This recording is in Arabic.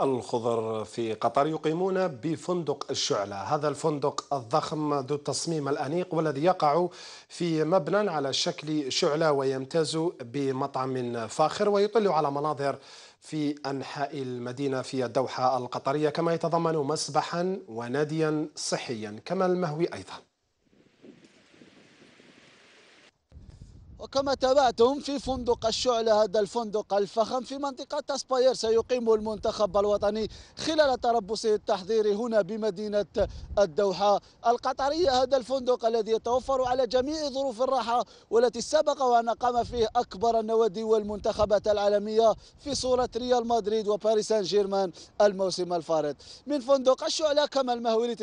الخضر في قطر يقيمون بفندق الشعلة هذا الفندق الضخم ذو التصميم الأنيق والذي يقع في مبنى على شكل شعلة ويمتاز بمطعم فاخر ويطل على مناظر في أنحاء المدينة في الدوحة القطرية كما يتضمن مسبحا وناديا صحيا كما المهوي أيضا كما تابعتم في فندق الشعلة هذا الفندق الفخم في منطقة اسباير سيقيم المنتخب الوطني خلال تربصه التحضيري هنا بمدينة الدوحة القطرية هذا الفندق الذي يتوفر على جميع ظروف الراحة والتي سبق وأن قام فيه أكبر النوادي والمنتخبات العالمية في صورة ريال مدريد وباريس سان جيرمان الموسم الفارط من فندق الشعلة كما المهولي